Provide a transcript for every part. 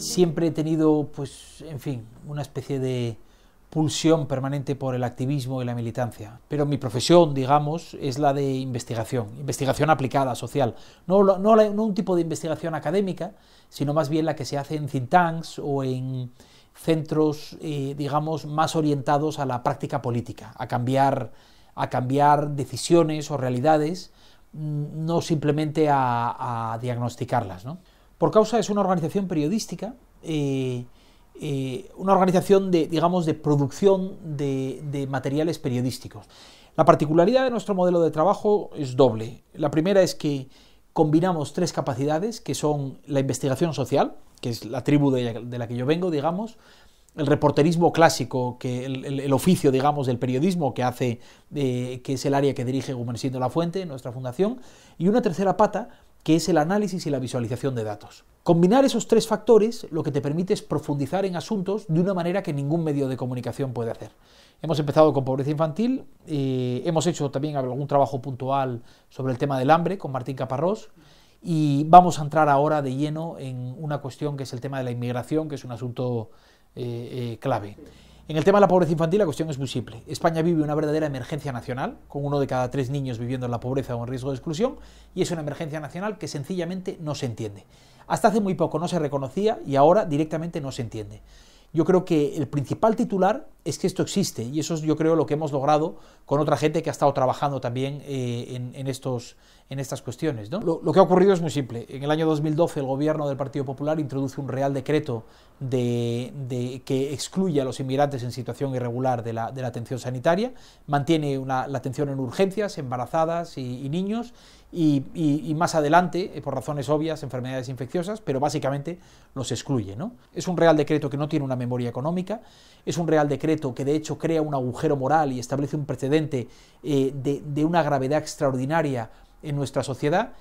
siempre he tenido, pues, en fin, una especie de pulsión permanente por el activismo y la militancia. Pero mi profesión, digamos, es la de investigación, investigación aplicada, social. No, un tipo de investigación académica, sino más bien la que se hace en think tanks o en centros, eh, digamos, más orientados a la práctica política, a cambiar, a cambiar decisiones o realidades, mm, no simplemente a, a diagnosticarlas. ¿no? Por causa es una organización periodística, eh, eh, una organización de, digamos, de producción de, materiales periodísticos. La particularidad de nuestro modelo de trabajo es doble. La primera es que combinamos tres capacidades, que son la investigación social, que es la tribu de, la que yo vengo, digamos, el reporterismo clásico, que el, oficio, digamos, del periodismo que hace, eh, que es el área que dirige Sindo La Fuente, nuestra fundación, y una tercera pata que es el análisis y la visualización de datos. Combinar esos tres factores lo que te permite es profundizar en asuntos de una manera que ningún medio de comunicación puede hacer. Hemos empezado con pobreza infantil, eh, hemos hecho también algún trabajo puntual sobre el tema del hambre con Martín Caparrós y vamos a entrar ahora de lleno en una cuestión que es el tema de la inmigración, que es un asunto eh, eh, clave. En el tema de la pobreza infantil la cuestión es muy simple. España vive una verdadera emergencia nacional, con uno de cada tres niños viviendo en la pobreza o en riesgo de exclusión, y es una emergencia nacional que sencillamente no se entiende. Hasta hace muy poco no se reconocía y ahora directamente no se entiende. Yo creo que el principal titular es que esto existe y eso es yo creo lo que hemos logrado con otra gente que ha estado trabajando también eh, en, estos, en estas cuestiones. ¿no? Lo, que ha ocurrido es muy simple. En el año 2012 el gobierno del Partido Popular introduce un real decreto de, que excluye a los inmigrantes en situación irregular de la, atención sanitaria, mantiene una, la atención en urgencias, embarazadas y, niños y, más adelante, eh, por razones obvias, enfermedades infecciosas, pero básicamente los excluye. ¿no? Es un real decreto que no tiene una memoria económica, es un real decreto que de hecho crea un agujero moral y establece un precedente eh, de, de una gravedad extraordinaria en nuestra sociedad.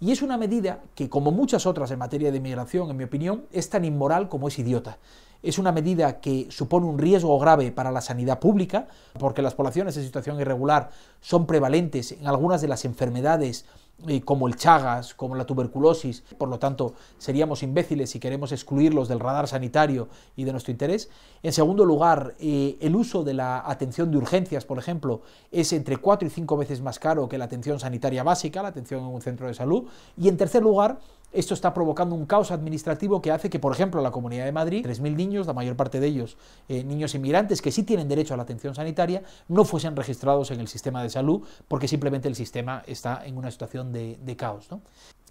Y es una medida que, como muchas otras en materia de inmigración, en mi opinión, es tan inmoral como es idiota. Es una medida que supone un riesgo grave para la sanidad pública, porque las poblaciones en situación irregular son prevalentes en algunas de las enfermedades eh, como el Chagas, como la tuberculosis. Por lo tanto, seríamos imbéciles si queremos excluirlos del radar sanitario y de nuestro interés. En segundo lugar, eh, el uso de la atención de urgencias, por ejemplo, es entre cuatro y cinco veces más caro que la atención sanitaria básica, la atención en un centro de salud. Y en tercer lugar, esto está provocando un caos administrativo que hace que, por ejemplo, la Comunidad de Madrid, 3.000 niños, la mayor parte de ellos eh, niños inmigrantes que sí tienen derecho a la atención sanitaria, no fuesen registrados en el sistema de salud porque simplemente el sistema está en una situación de, caos.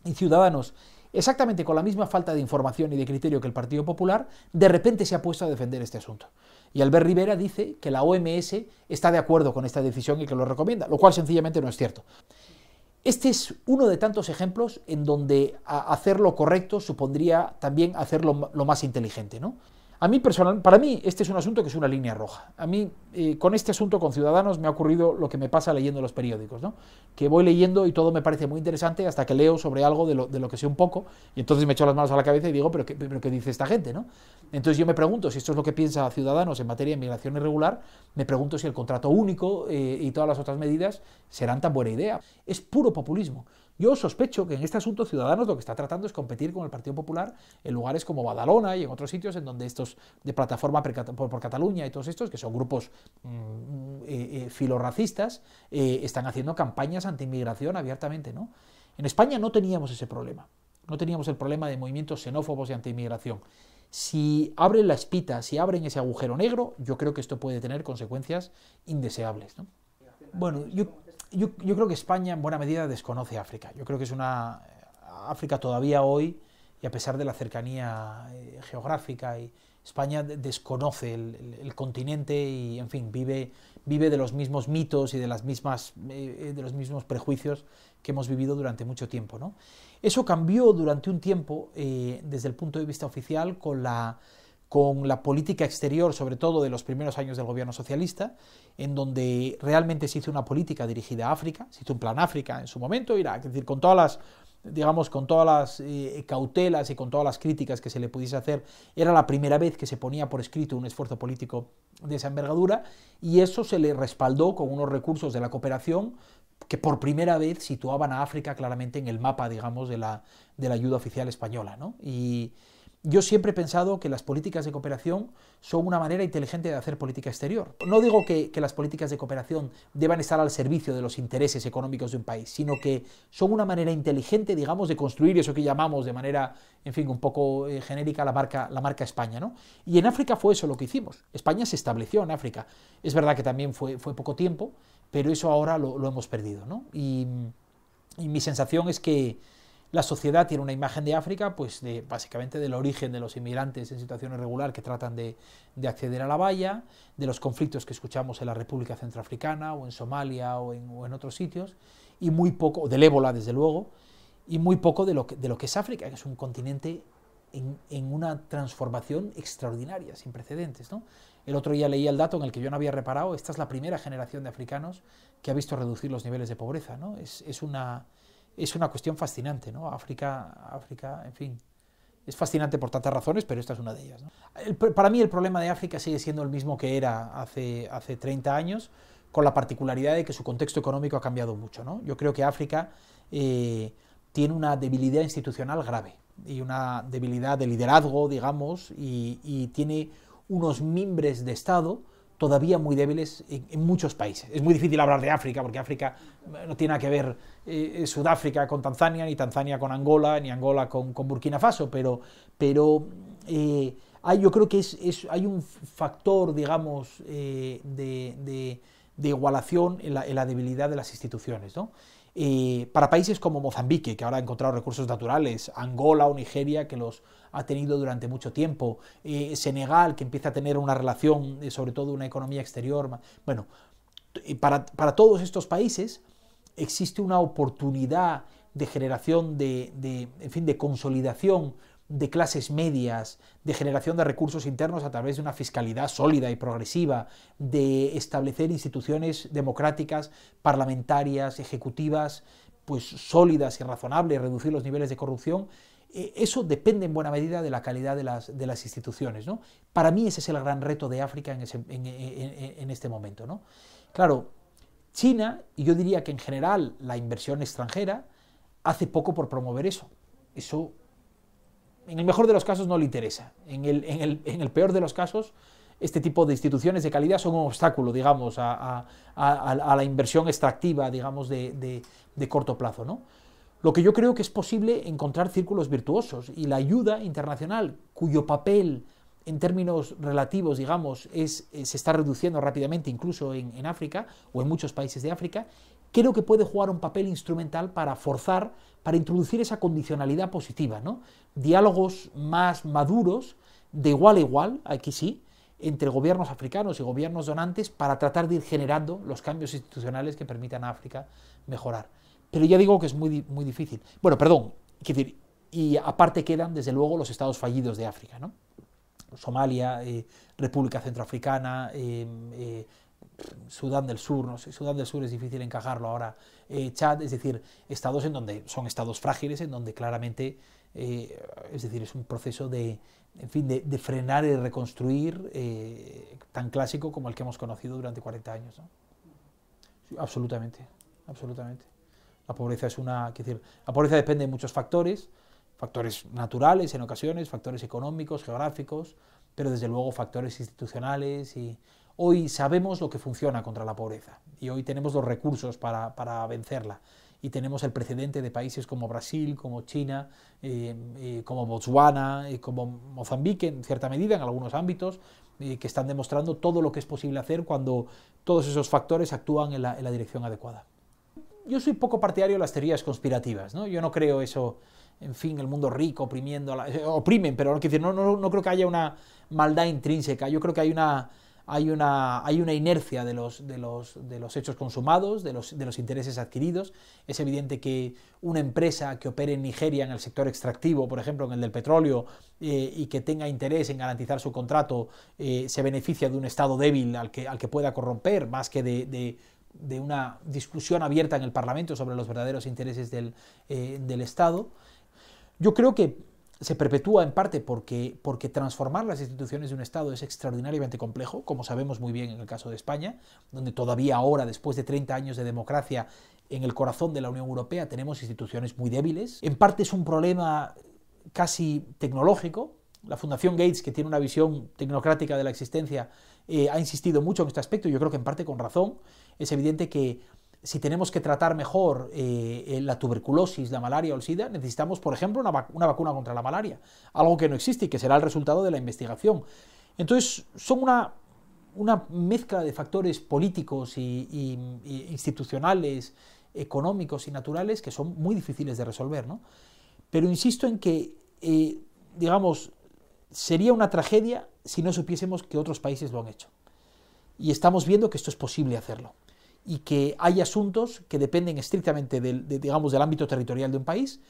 Y ciudadanos, exactamente con la misma falta de información y de criterio que el Partido Popular, de repente se ha puesto a defender este asunto. Y Albert Rivera dice que la OMS está de acuerdo con esta decisión y que lo recomienda, lo cual sencillamente no es cierto. Este es uno de tantos ejemplos en donde hacer lo correcto supondría también hacer lo, más inteligente. ¿no? A mí personal, para mí este es un asunto que es una línea roja. A mí eh, con este asunto con Ciudadanos me ha ocurrido lo que me pasa leyendo los periódicos, ¿no? Que voy leyendo y todo me parece muy interesante hasta que leo sobre algo de lo, que sé un poco y entonces me echo las manos a la cabeza y digo, pero qué, dice esta gente, ¿no? Entonces yo me pregunto si esto es lo que piensa Ciudadanos en materia de migración irregular, me pregunto si el contrato único eh, y todas las otras medidas serán tan buena idea. Es puro populismo. Yo sospecho que en este asunto Ciudadanos lo que está tratando es competir con el Partido Popular en lugares como Badalona y en otros sitios en donde estos de Plataforma por, Cataluña y todos estos, que son grupos mm, eh, eh, filorracistas, eh, están haciendo campañas anti-inmigración abiertamente. ¿no? En España no teníamos ese problema. No teníamos el problema de movimientos xenófobos y anti-inmigración. Si abren la espita, si abren ese agujero negro, yo creo que esto puede tener consecuencias indeseables. Bueno, yo yo, creo que España en buena medida desconoce África. Yo creo que es una... Eh, África todavía hoy, y a pesar de la cercanía eh, geográfica, y España desconoce el, continente y, en fin, vive, vive de los mismos mitos y de, las mismas, eh, de los mismos prejuicios que hemos vivido durante mucho tiempo. Eso cambió durante un tiempo desde el punto de vista oficial con la con la política exterior, sobre todo de los primeros años del gobierno socialista, en donde realmente se hizo una política dirigida a África, se hizo un plan África en su momento, Irak, es decir, con todas las digamos, con todas las eh, cautelas y con todas las críticas que se le pudiese hacer, era la primera vez que se ponía por escrito un esfuerzo político de esa envergadura y eso se le respaldó con unos recursos de la cooperación que por primera vez situaban a África claramente en el mapa, digamos, de la, ayuda oficial española. Y, yo siempre he pensado que las políticas de cooperación son una manera inteligente de hacer política exterior. No digo que, las políticas de cooperación deban estar al servicio de los intereses económicos de un país, sino que son una manera inteligente, digamos, de construir eso que llamamos de manera, en fin, un poco eh, genérica la marca, la marca España. Y en África fue eso lo que hicimos. España se estableció en África. Es verdad que también fue, fue poco tiempo, pero eso ahora lo, hemos perdido. ¿no? y mi sensación es que la sociedad tiene una imagen de África, pues de, básicamente del origen de los inmigrantes en situación irregular que tratan de, acceder a la valla, de los conflictos que escuchamos en la República Centroafricana o en Somalia o en, otros sitios, y muy poco, del ébola desde luego, y muy poco de lo que, de lo que es África, que es un continente en, una transformación extraordinaria, sin precedentes. El otro día leía el dato en el que yo no había reparado, esta es la primera generación de africanos que ha visto reducir los niveles de pobreza. ¿no? es, una, es una cuestión fascinante, ¿no? África, África, en fin, es fascinante por tantas razones, pero esta es una de ellas. para mí el problema de África sigue siendo el mismo que era hace, hace 30 años, con la particularidad de que su contexto económico ha cambiado mucho. ¿no? Yo creo que África eh, tiene una debilidad institucional grave y una debilidad de liderazgo, digamos, y, y tiene unos mimbres de Estado todavía muy débiles en, muchos países. Es muy difícil hablar de África, porque África eh, no tiene nada que ver eh, eh, Sudáfrica con Tanzania, ni Tanzania con Angola, ni Angola con, Burkina Faso, pero, pero yo creo que es, hay un factor, digamos, de, igualación en la, debilidad de las instituciones. ¿no? para países como Mozambique, que ahora ha encontrado recursos naturales, Angola o Nigeria, que los ha tenido durante mucho tiempo, eh, Senegal, que empieza a tener una relación, eh, sobre todo una economía exterior. Bueno, para, todos estos países existe una oportunidad de generación, de, en fin, de consolidación de clases medias, de generación de recursos internos a través de una fiscalidad sólida y progresiva, de establecer instituciones democráticas, parlamentarias, ejecutivas, pues sólidas y razonables, reducir los niveles de corrupción, eh, eso depende en buena medida de la calidad de las, de las instituciones. ¿no? Para mí ese es el gran reto de África en, este momento. Claro, China, y yo diría que en general la inversión extranjera, hace poco por promover eso. Eso en el mejor de los casos no le interesa. En el, peor de los casos, este tipo de instituciones de calidad son un obstáculo, digamos, a, a, a, la inversión extractiva, digamos, de, corto plazo. ¿no? Lo que yo creo que es posible encontrar círculos virtuosos y la ayuda internacional, cuyo papel en términos relativos, digamos, es, eh, se está reduciendo rápidamente incluso en, en África o en muchos países de África, creo que puede jugar un papel instrumental para forzar para introducir esa condicionalidad positiva, ¿no? Diálogos más maduros, de igual a igual, aquí sí, entre gobiernos africanos y gobiernos donantes para tratar de ir generando los cambios institucionales que permitan a África mejorar. Pero ya digo que es muy, muy difícil. Bueno, perdón, decir, y aparte quedan, desde luego, los estados fallidos de África, ¿no? Somalia, eh, República Centroafricana, eh, eh, Sudán del Sur, no sé, Sudán del Sur es difícil encajarlo ahora, eh, Chad, es decir, estados en donde son estados frágiles, en donde claramente, eh, es decir, es un proceso de, en fin, de, frenar y reconstruir eh, tan clásico como el que hemos conocido durante 40 años. absolutamente, absolutamente. La pobreza es una, es decir, la pobreza depende de muchos factores, factores naturales en ocasiones, factores económicos, geográficos, pero desde luego factores institucionales y Hoy sabemos lo que funciona contra la pobreza y hoy tenemos los recursos para, vencerla. Y tenemos el precedente de países como Brasil, como China, eh, eh, como Botswana, y eh, como Mozambique, en cierta medida, en algunos ámbitos, que están demostrando todo lo que es posible hacer cuando todos esos factores actúan en la, dirección adecuada. Yo soy poco partidario de las teorías conspirativas, ¿no? Yo no creo eso en fin, el mundo rico oprimiendo, a la, oprimen, pero no, no, no creo que haya una maldad intrínseca, yo creo que hay una, hay una, hay una inercia de los, los, de los, hechos consumados, de los, de los intereses adquiridos. Es evidente que una empresa que opere en Nigeria en el sector extractivo, por ejemplo, en el del petróleo, eh, y que tenga interés en garantizar su contrato, eh, se beneficia de un Estado débil al que, al que pueda corromper, más que de, una discusión abierta en el Parlamento sobre los verdaderos intereses del, eh, del Estado. Yo creo que se perpetúa en parte porque, porque transformar las instituciones de un Estado es extraordinariamente complejo, como sabemos muy bien en el caso de España, donde todavía ahora, después de 30 años de democracia en el corazón de la Unión Europea, tenemos instituciones muy débiles. En parte es un problema casi tecnológico. La Fundación Gates, que tiene una visión tecnocrática de la existencia, eh, ha insistido mucho en este aspecto, yo creo que en parte con razón. Es evidente que si tenemos que tratar mejor eh, eh, la tuberculosis, la malaria o el SIDA, necesitamos, por ejemplo, una, vacuna contra la malaria, algo que no existe y que será el resultado de la investigación. Entonces, son una, mezcla de factores políticos e institucionales, económicos y naturales que son muy difíciles de resolver. ¿no? Pero insisto en que, eh, digamos, sería una tragedia si no supiésemos que otros países lo han hecho. Y estamos viendo que esto es posible hacerlo y que hay asuntos que dependen estrictamente del, digamos, del ámbito territorial de un país.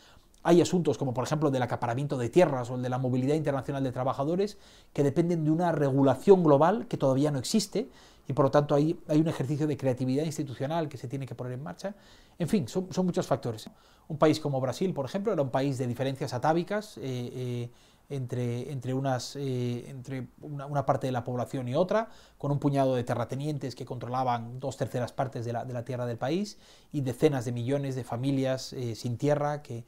Hay asuntos como por ejemplo del acaparamiento de tierras o el de la movilidad internacional de trabajadores que dependen de una regulación global que todavía no existe y por lo tanto hay, hay un ejercicio de creatividad institucional que se tiene que poner en marcha. En fin, son, muchos factores. Un país como Brasil, por ejemplo, era un país de diferencias atávicas. Eh, eh entre, eh, entre, una, una, parte de la población y otra, con un puñado de terratenientes que controlaban dos terceras partes de la, tierra del país y decenas de millones de familias eh, sin tierra que...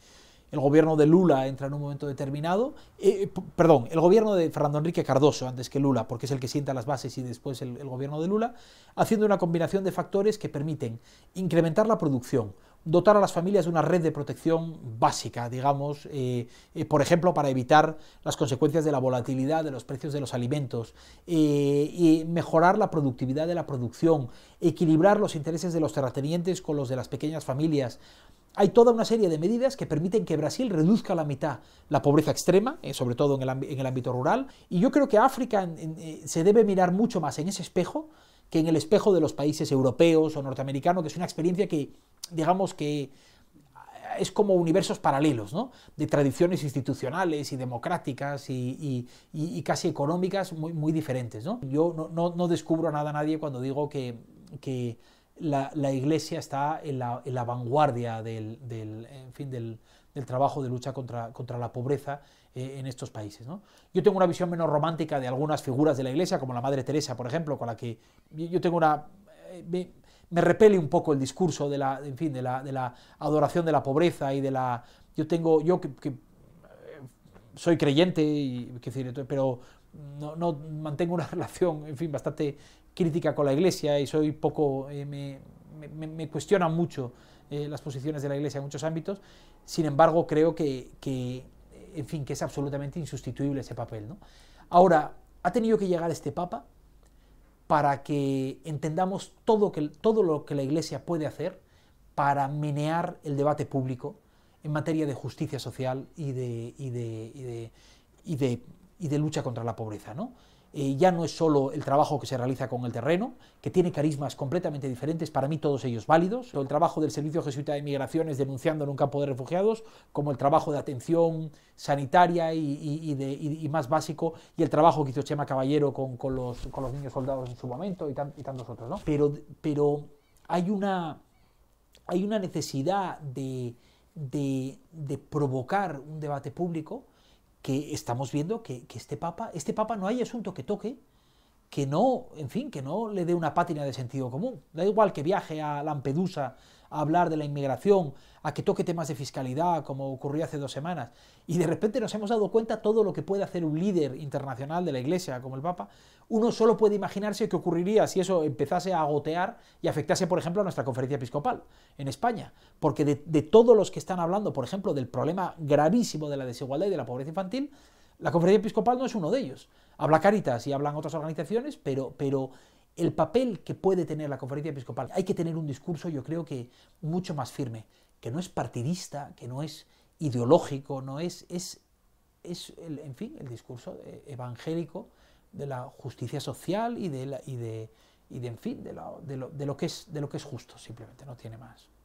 El gobierno de Lula entra en un momento determinado, eh, perdón, el gobierno de Fernando Enrique Cardoso antes que Lula, porque es el que sienta las bases y después el gobierno de Lula, haciendo una combinación de factores que permiten incrementar la producción, dotar a las familias de una red de protección básica, digamos, eh, eh, por ejemplo, para evitar las consecuencias de la volatilidad de los precios de los alimentos, eh, y mejorar la productividad de la producción, equilibrar los intereses de los terratenientes con los de las pequeñas familias. Hay toda una serie de medidas que permiten que Brasil reduzca a la mitad la pobreza extrema, sobre todo en el, ámbito rural, y yo creo que África se debe mirar mucho más en ese espejo que en el espejo de los países europeos o norteamericanos, que es una experiencia que, digamos que eh, es como universos paralelos, ¿no? De tradiciones institucionales y democráticas y, casi económicas muy, muy diferentes, Yo no, descubro nada a nadie cuando digo que, que la, Iglesia está en la, vanguardia del, en fin, del, el trabajo de lucha contra, la pobreza eh, en estos países. Yo tengo una visión menos romántica de algunas figuras de la Iglesia, como la Madre Teresa, por ejemplo, con la que yo tengo una... Eh, me, repele un poco el discurso de la, fin, de la, adoración de la pobreza y de la... Yo tengo, yo que, eh, soy creyente, y, decir, pero no, mantengo una relación, en fin, bastante crítica con la Iglesia y soy poco, me, me, me, cuestiona mucho eh, las posiciones de la Iglesia en muchos ámbitos. Sin embargo, creo que, en fin, que es absolutamente insustituible ese papel. ¿no? Ahora, ha tenido que llegar este Papa para que entendamos todo, que, todo lo que la Iglesia puede hacer para menear el debate público en materia de justicia social y de, y de, y de lucha contra la pobreza. ¿no? Eh, ya no es solo el trabajo que se realiza con el terreno, que tiene carismas completamente diferentes, para mí todos ellos válidos, el trabajo del Servicio Jesuita de Migraciones denunciando en un campo de refugiados, como el trabajo de atención sanitaria y, más básico, y el trabajo que hizo Chema Caballero con, los, niños soldados en su momento y, tantos otros. Pero, hay, una, hay una necesidad de provocar un debate público que estamos viendo que, este Papa, este Papa no hay asunto que toque, que no, en fin, que no le dé una pátina de sentido común. Da igual que viaje a Lampedusa a hablar de la inmigración, a que toque temas de fiscalidad, como ocurrió hace dos semanas. Y de repente nos hemos dado cuenta todo lo que puede hacer un líder internacional de la Iglesia, como el Papa. Uno solo puede imaginarse qué ocurriría si eso empezase a gotear y afectase, por ejemplo, a nuestra conferencia episcopal en España. Porque de, todos los que están hablando, por ejemplo, del problema gravísimo de la desigualdad y de la pobreza infantil, la conferencia episcopal no es uno de ellos. Habla Caritas y hablan otras organizaciones, pero, pero el papel que puede tener la conferencia episcopal. Hay que tener un discurso, yo creo que mucho más firme, que no es partidista, que no es ideológico, no es, es, es el, en fin, el discurso eh, evangélico de la justicia social y de, y de, y de en fin, de, lo, de, lo que es, de lo que es justo, simplemente, no tiene más.